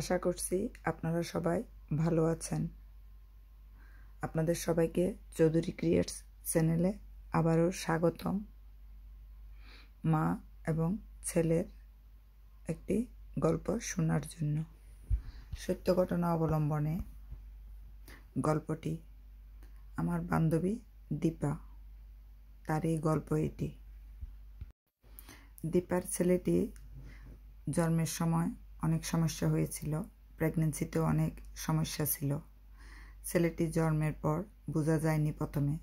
আশা করছি আপনারা সবাই ভালো আছেন আপনাদের সবাইকে চৌধুরী ক্রিয়েটস চ্যানেলে আবারও স্বাগতম মা এবং ছেলের একটি গল্প শোনার জন্য সত্য ঘটনা অবলম্বনে গল্পটি আমার বান্ধবী দীপা তার এই গল্প এটি দীপার ছেলেটি জন্মের সময় অনেক সমস্যা হয়েছিল প্রেগনেন্সিতেও অনেক সমস্যা ছিল ছেলেটি জন্মের পর বোঝা যায়নি প্রথমে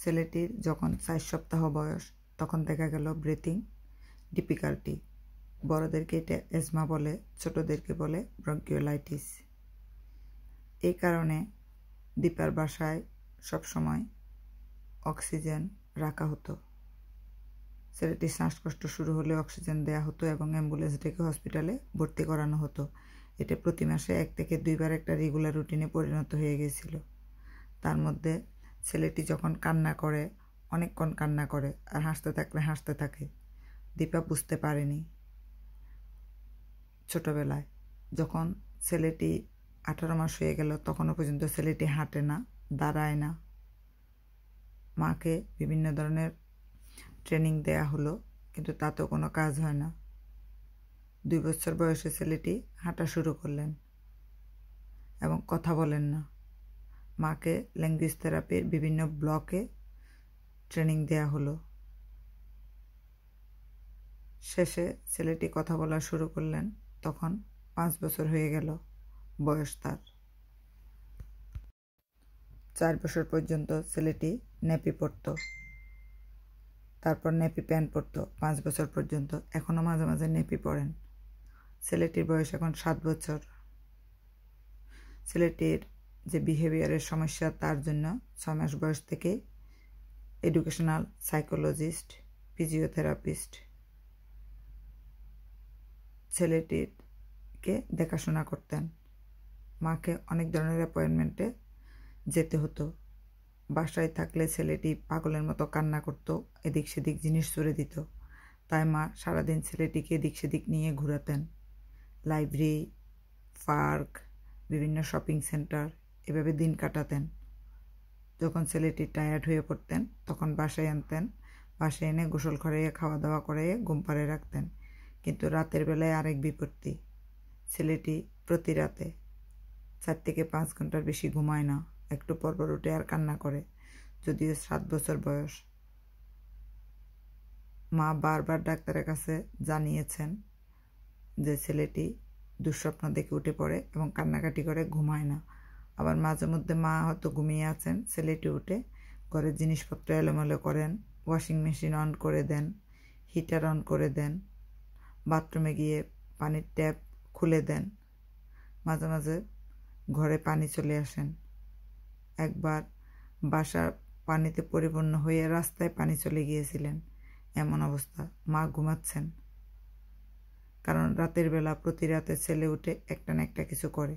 ছেলেটির যখন চার সপ্তাহ বয়স তখন দেখা গেল ব্রিথিং ডিফিকাল্টি বড়দেরকে এটা এজমা বলে ছোটদেরকে বলে ব্রঙ্কিওলাইটিস এই কারণে দীপার বাসায় সবসময় অক্সিজেন রাখা হতো ছেলেটির শ্বাসকষ্ট শুরু হলে অক্সিজেন দেয়া হতো এবং অ্যাম্বুলেন্স ডেকে হসপিটালে ভর্তি করানো হতো এটা প্রতি মাসে এক থেকে দুইবার একটা রেগুলার রুটিনে পরিণত হয়ে গিয়েছিল তার মধ্যে ছেলেটি যখন কান্না করে অনেকক্ষণ কান্না করে আর হাসতে থাকলে হাসতে থাকে দীপা বুঝতে পারেনি ছোটোবেলায় যখন ছেলেটি আঠারো মাস হয়ে গেল তখনও পর্যন্ত ছেলেটি হাঁটে না দাঁড়ায় না মাকে বিভিন্ন ধরনের ট্রেনিং দেয়া হলো কিন্তু তাতেও কোনো কাজ হয় না দুই বছর বয়সে ছেলেটি হাঁটা শুরু করলেন এবং কথা বলেন না মাকে ল্যাঙ্গুয়েজ থেরাপির বিভিন্ন ব্লকে ট্রেনিং দেয়া হলো শেষে ছেলেটি কথা বলা শুরু করলেন তখন পাঁচ বছর হয়ে গেল বয়স তার চার বছর পর্যন্ত ছেলেটি নেপি পড়তো তারপর নেপি প্যান্ট পরতো পাঁচ বছর পর্যন্ত এখনও মাঝে মাঝে নেপি পরেন ছেলেটির বয়স এখন সাত বছর ছেলেটির যে বিহেভিয়ারের সমস্যা তার জন্য ছ মাস বয়স থেকে এডুকেশনাল সাইকোলজিস্ট ফিজিওথেরাপিস্ট ছেলেটিকে দেখাশোনা করতেন মাকে অনেক ধরনের অ্যাপয়েন্টমেন্টে যেতে হতো বাসায় থাকলে ছেলেটি পাগলের মতো কান্না করত এদিক সেদিক জিনিস ছুড়ে দিত তাই মা সারাদিন ছেলেটিকে এদিক সেদিক নিয়ে ঘুরাতেন লাইব্রেরি পার্ক বিভিন্ন শপিং সেন্টার এভাবে দিন কাটাতেন যখন ছেলেটি টায়ার্ড হয়ে পড়তেন তখন বাসায় আনতেন বাসায় এনে গোসল করাইয়ে খাওয়া দাওয়া করাইয়ে ঘুম পাড়ে রাখতেন কিন্তু রাতের বেলায় আরেক বিপত্তি ছেলেটি প্রতি রাতে চার থেকে পাঁচ ঘন্টার বেশি ঘুমায় না একটু পরপর উঠে আর কান্না করে যদিও সাত বছর বয়স মা বারবার ডাক্তারের কাছে জানিয়েছেন যে ছেলেটি দুঃস্বপ্ন দেখে উঠে পড়ে এবং কান্নাকাটি করে ঘুমায় না আবার মাঝে মধ্যে মা হয়তো ঘুমিয়ে আছেন ছেলেটি উঠে ঘরের জিনিসপত্র এলোমেলো করেন ওয়াশিং মেশিন অন করে দেন হিটার অন করে দেন বাথরুমে গিয়ে পানির ট্যাপ খুলে দেন মাঝে মাঝে ঘরে পানি চলে আসেন একবার বাসার পানিতে পরিপূর্ণ হয়ে রাস্তায় পানি চলে গিয়েছিলেন এমন অবস্থা মা ঘুমাচ্ছেন কারণ রাতের বেলা প্রতি রাতে ছেলে উঠে একটা না একটা কিছু করে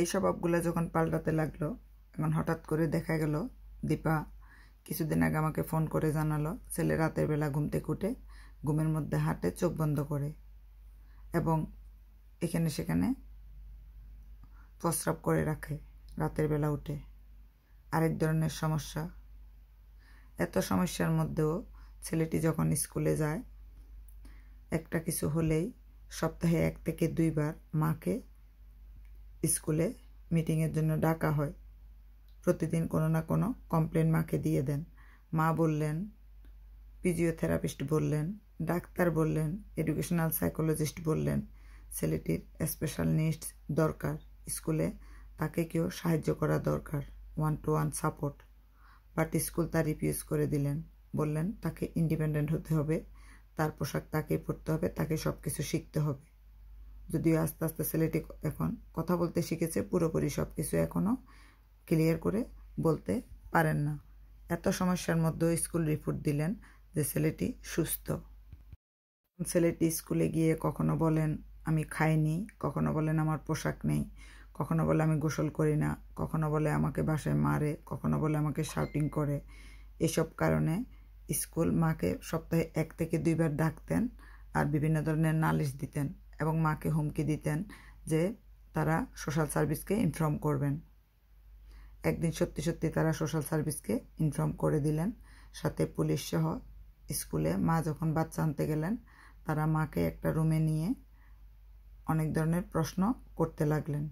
এই স্বভাবগুলো যখন পাল্টাতে লাগলো এখন হঠাৎ করে দেখা গেল দীপা কিছুদিন আগে আমাকে ফোন করে জানালো ছেলে রাতের বেলা ঘুম থেকে ঘুমের মধ্যে হাঁটে চোখ বন্ধ করে এবং এখানে সেখানে প্রস্রাব করে রাখে রাতের বেলা উঠে আরেক ধরনের সমস্যা এত সমস্যার মধ্যেও ছেলেটি যখন স্কুলে যায় একটা কিছু হলেই সপ্তাহে এক থেকে দুইবার মাকে স্কুলে মিটিংয়ের জন্য ডাকা হয় প্রতিদিন কোনো না কোনো কমপ্লেন মাকে দিয়ে দেন মা বললেন ফিজিওথেরাপিস্ট বললেন ডাক্তার বললেন এডুকেশনাল সাইকোলজিস্ট বললেন ছেলেটির স্পেশাল নিডস দরকার স্কুলে তাকে কেউ সাহায্য করা দরকার one to one support but school তা রিফিউজ করে দিলেন বললেন তাকে ইন্ডিপেন্ডেন্ট হতে হবে তার পোশাক তাকে পরতে হবে তাকে সব কিছু শিখতে হবে যদিও আস্তে আস্তে ছেলেটি এখন কথা বলতে শিখেছে পুরোপুরি সব কিছু এখনও ক্লিয়ার করে বলতে পারেন না এত সমস্যার মধ্যেও স্কুল রিপোর্ট দিলেন যে ছেলেটি সুস্থ ছেলেটি স্কুলে গিয়ে কখনো বলেন আমি খাইনি কখনো বলেন আমার পোশাক নেই কখনো বলে আমি গোসল করি না কখনো বলে আমাকে বাসায় মারে কখনো বলে আমাকে শাউটিং করে এসব কারণে স্কুল মাকে সপ্তাহে এক থেকে দুইবার ডাকতেন আর বিভিন্ন ধরনের নালিশ দিতেন এবং মাকে হুমকি দিতেন যে তারা সোশ্যাল সার্ভিসকে ইনফর্ম করবেন একদিন সত্যি সত্যি তারা সোশ্যাল সার্ভিসকে ইনফর্ম করে দিলেন সাথে পুলিশ সহ স্কুলে মা যখন বাচ্চা আনতে গেলেন তারা মাকে একটা রুমে নিয়ে অনেক ধরনের প্রশ্ন করতে লাগলেন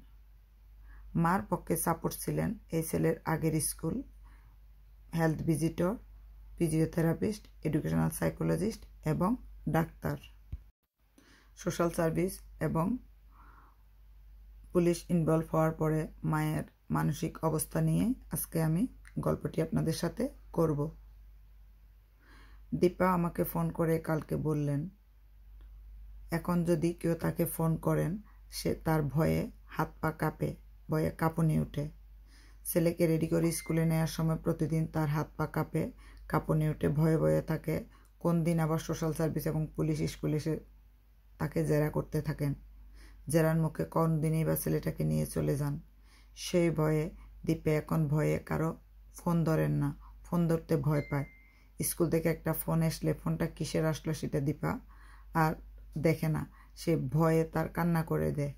মার পক্ষে সাপোর্ট ছিলেন এই ছেলের আগের school health visitor physiotherapist educational psychologist এবং ডাক্তার সোশ্যাল সার্ভিস এবং পুলিশ ইনভলভ হওয়ার পরে মায়ের মানসিক অবস্থা নিয়ে আজকে আমি গল্পটি আপনাদের সাথে করব দীপা আমাকে ফোন করে কালকে বললেন এখন যদি কেউ তাকে ফোন করেন সে তার ভয়ে হাত পা কাঁপে ভয়ে কাঁপুনি উঠে ছেলেকে রেডি করে স্কুলে নেওয়ার সময় প্রতিদিন তার হাত পা কাঁপে কাঁপুনি উঠে ভয়ে ভয়ে থাকে কোন দিন আবার সোশ্যাল সার্ভিস এবং পুলিশ স্কুলে এসে তাকে জেরা করতে থাকেন জেরার মুখে কোন দিনেই বা ছেলেটাকে নিয়ে চলে যান সেই ভয়ে দ্বীপে এখন ভয়ে কারো ফোন ধরেন না ফোন ধরতে ভয় পায় স্কুল থেকে একটা ফোন আসলে ফোনটা কিসের আসলো সেটা দীপা আর দেখে না সে ভয়ে তার কান্না করে দেয়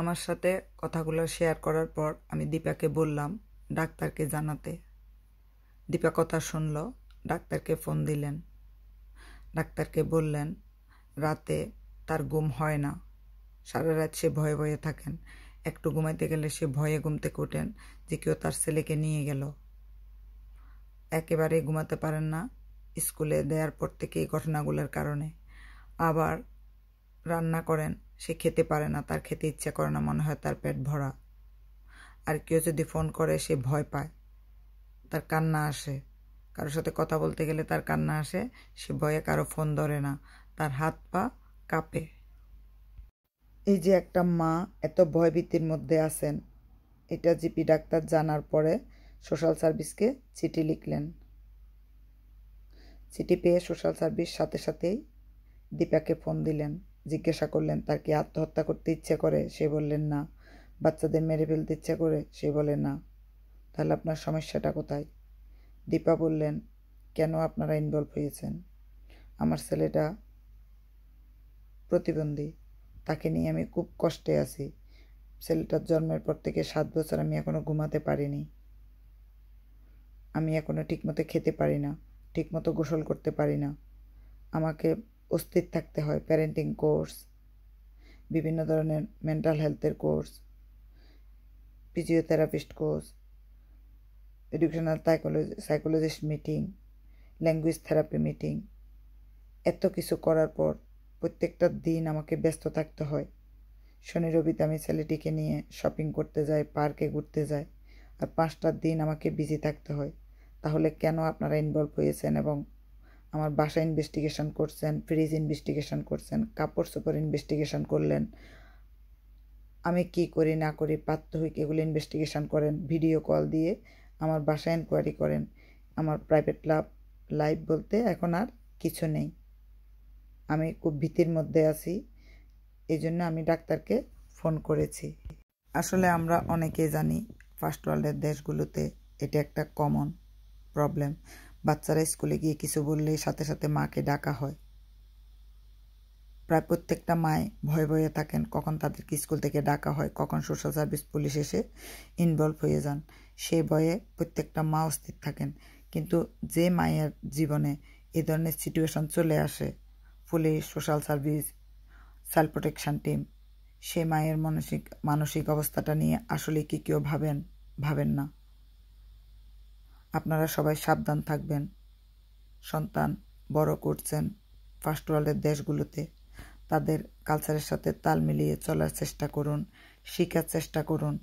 আমার সাথে কথাগুলো শেয়ার করার পর আমি দীপাকে বললাম ডাক্তারকে জানাতে দীপা কথা শুনল ডাক্তারকে ফোন দিলেন ডাক্তারকে বললেন রাতে তার ঘুম হয় না সারা রাত সে ভয়ে ভয়ে থাকেন একটু ঘুমাইতে গেলে সে ভয়ে ঘুমতে কোটেন যে কেউ তার ছেলেকে নিয়ে গেল একেবারে ঘুমাতে পারেন না স্কুলে দেওয়ার পর থেকে এই ঘটনাগুলোর কারণে আবার রান্না করেন সে খেতে পারে না তার খেতে ইচ্ছা করে না মনে হয় তার পেট ভরা আর কেউ যদি ফোন করে সে ভয় পায় তার কান্না আসে কারোর সাথে কথা বলতে গেলে তার কান্না আসে সে ভয়ে কারো ফোন ধরে না তার হাত পা কাঁপে এই যে একটা মা এত ভয়ভীতির মধ্যে আছেন এটা জিপি ডাক্তার জানার পরে সোশ্যাল সার্ভিসকে চিঠি লিখলেন চিঠি পেয়ে সোশ্যাল সার্ভিস সাথে সাথেই দীপাকে ফোন দিলেন জিজ্ঞাসা করলেন তার কি আত্মহত্যা করতে ইচ্ছে করে সে বললেন না বাচ্চাদের মেরে ফেলতে ইচ্ছে করে সে বলে না তাহলে আপনার সমস্যাটা কোথায় দীপা বললেন কেন আপনারা ইনভলভ হয়েছেন আমার ছেলেটা প্রতিবন্ধী তাকে নিয়ে আমি খুব কষ্টে আছি ছেলেটার জন্মের পর থেকে সাত বছর আমি এখনও ঘুমাতে পারিনি আমি এখনও ঠিকমতো খেতে পারি না ঠিকমতো গোসল করতে পারি না আমাকে উপস্থিত থাকতে হয় প্যারেন্টিং কোর্স বিভিন্ন ধরনের মেন্টাল হেলথের course physiotherapist course educational psychology psychologist meeting language therapy meeting এত কিছু করার পর প্রত্যেকটা দিন আমাকে ব্যস্ত থাকতে হয় শনি রবিতে আমি ছেলেটিকে নিয়ে শপিং করতে যাই পার্কে ঘুরতে যাই আর পাঁচটার দিন আমাকে বিজি থাকতে হয় তাহলে কেন আপনারা ইনভলভ হয়েছেন এবং আমার বাসা ইনভেস্টিগেশন করছেন ফ্রিজ ইনভেস্টিগেশন করছেন কাপড় সুপার ইনভেস্টিগেশন করলেন আমি কি করি না করি প্রাত্যহিক এগুলো ইনভেস্টিগেশন করেন ভিডিও কল দিয়ে আমার বাসা ইনকোয়ারি করেন আমার প্রাইভেট লাভ লাইফ বলতে এখন আর কিছু নেই আমি খুব ভীতির মধ্যে আছি এই জন্য আমি ডাক্তারকে ফোন করেছি আসলে আমরা অনেকেই জানি ফার্স্ট ওয়ার্ল্ডের দেশগুলোতে এটা একটা কমন প্রবলেম বাচ্চারা স্কুলে গিয়ে কিছু বললেই সাথে সাথে মাকে ডাকা হয় প্রায় প্রত্যেকটা মায় ভয়ে ভয়ে থাকেন কখন তাদেরকে স্কুল থেকে ডাকা হয় কখন সোশ্যাল সার্ভিস পুলিশ এসে ইনভলভ হয়ে যান সে ভয়ে প্রত্যেকটা মা অস্থির থাকেন কিন্তু যে মায়ের জীবনে এ ধরনের সিচুয়েশন চলে আসে police social service self protection team সে মায়ের মানসিক মানসিক অবস্থাটা নিয়ে আসলে কি কেউ ভাবেন ভাবেন না আপনারা সবাই সাবধান থাকবেন সন্তান বড় করছেন ফার্স্ট ওয়ার্ল্ডের দেশগুলোতে তাদের কালচারের সাথে তাল মিলিয়ে চলার চেষ্টা করুন শেখার চেষ্টা করুন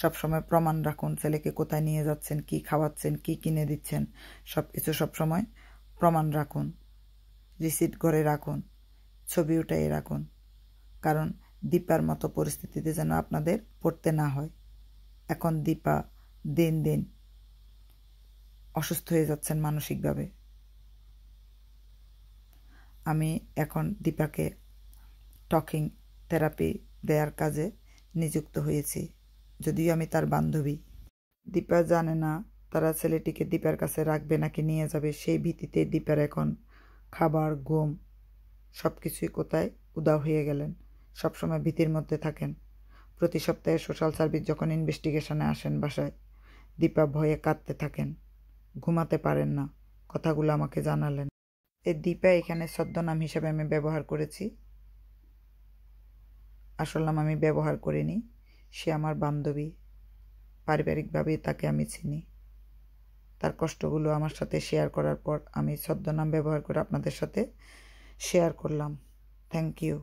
সবসময় প্রমাণ রাখুন ছেলেকে কোথায় নিয়ে যাচ্ছেন কি খাওয়াচ্ছেন কি কিনে দিচ্ছেন সব কিছু সবসময় প্রমাণ রাখুন রিসিট ঘরে রাখুন ছবি উঠাই রাখুন কারণ দীপার মতো পরিস্থিতিতে যেন আপনাদের পড়তে না হয় এখন দীপা দিন দিন অসুস্থ হয়ে যাচ্ছেন মানসিকভাবে আমি এখন দীপাকে টকিং থেরাপি দেওয়ার কাজে নিযুক্ত হয়েছি যদিও আমি তার বান্ধবী দীপা জানে না তারা ছেলেটিকে দীপার কাছে রাখবে নাকি নিয়ে যাবে সেই ভিত্তিতে দীপার এখন খাবার ঘুম সব কিছুই কোথায় উদা হয়ে গেলেন সবসময় ভীতির মধ্যে থাকেন প্রতি সপ্তাহে সোশ্যাল সার্ভিস যখন ইনভেস্টিগেশনে আসেন বাসায় দীপা ভয়ে কাঁদতে থাকেন ঘুমাতে পারেন না কথাগুলো আমাকে জানালেন এ দীপা এখানে ছদ্মনাম হিসাবে আমি ব্যবহার করেছি আসল নাম আমি ব্যবহার করিনি সে আমার বান্ধবী পারিবারিকভাবে তাকে আমি চিনি তার কষ্টগুলো আমার সাথে শেয়ার করার পর আমি ছদ্মনাম ব্যবহার করে আপনাদের সাথে শেয়ার করলাম থ্যাংক ইউ